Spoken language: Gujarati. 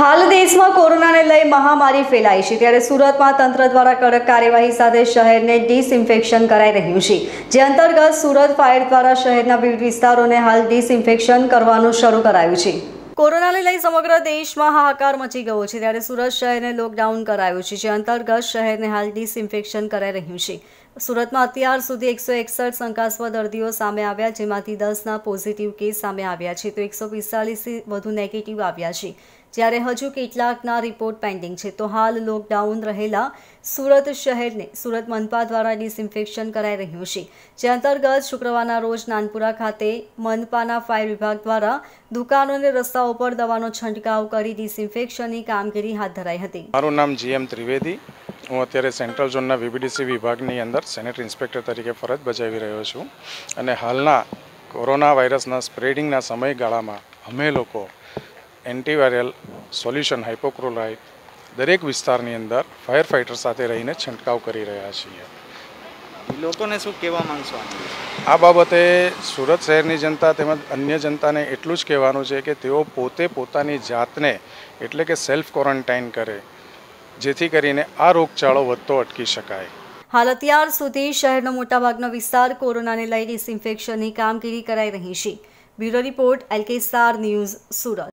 હાલ દેશમાં કોરોનાને લઈ મહામારી ફેલાઈ છે ત્યારે સુરતમાં તંત્ર દ્વારા કડક કાર્યવાહી સાથે શહેરને ડિસઇન્ફેક્શન કરાઈ રહ્યું છે જે અંતર્ગત સુરત ફાયર દ્વારા શહેરના વિવિધ વિસ્તારોને હાલ ડિસઇન્ફેક્શન કરવાનું શરૂ કરાયું છે કોરોનાને લઈ સમગ્ર દેશમાં હાહાકાર મચી ગયો છે ત્યારે સુરત શહેરને લોકડાઉન કરાયું છે જે અંતર્ગત શહેરને હાલ ડિસઇન્ફેક્શન કરાઈ રહ્યું છે સુરતમાં અત્યાર સુધી એકસો એકસઠ શંકાસ્પદ દર્દીઓ સામે આવ્યા જેમાંથી દસના પોઝિટિવ કેસ સામે આવ્યા છે તો એકસો પિસ્તાલીસથી વધુ નેગેટિવ આવ્યા છે જ્યારે હજુ કેટલાકના રિપોર્ટ પેન્ડિંગ છે તો હાલ લોકડાઉન રહેલા સુરત શહેરને સુરત મનપા દ્વારા ડિસઇન્ફેક્શન કરાઈ રહ્યું છે જે અંતર્ગત શુક્રવારના રોજ નાનપુરા ખાતે મનપાના ફાયર વિભાગ દ્વારા દુકાનો અને રસ્તાઓ પર દવાનો છંટકાવ કરી ડિસઇન્ફેક્શનની કામગીરી હાથ ધરાઈ હતી મારું નામ જીએમ ત્રિવેદી હું અત્યારે સેન્ટ્રલ ઝોનના વીબીડીસી વિભાગની અંદર સેનેટરી ઇન્સ્પેક્ટર તરીકે ફરજ બજાવી રહ્યો છું અને હાલના કોરોના વાયરસના સ્પ્રેડિંગના સમયગાળામાં અમે લોકો એન્ટીવાયરલ સોલ્યુશન હાઇપોક્રોલાઇટ દરેક વિસ્તારની અંદર ફાયર ફાઇટર સાથે રહીને છંટકાવ કરી રહ્યા છીએ લોકોને શું કહેવા માગશો આ બાબતે સુરત શહેરની જનતા તેમજ અન્ય જનતાને એટલું જ કહેવાનું છે કે તેઓ પોતે પોતાની જાતને એટલે કે સેલ્ફ ક્વોરન્ટાઇન કરે જેથી કરીને આ રોગચાળો વધતો અટકી શકાય હાલ અત્યાર સુધી શહેરનો મોટાભાગનો વિસ્તાર કોરોનાને લઈ ડિસઇન્ફેક્શનની કામગીરી કરાઈ રહી છે bureau report LK star news Surat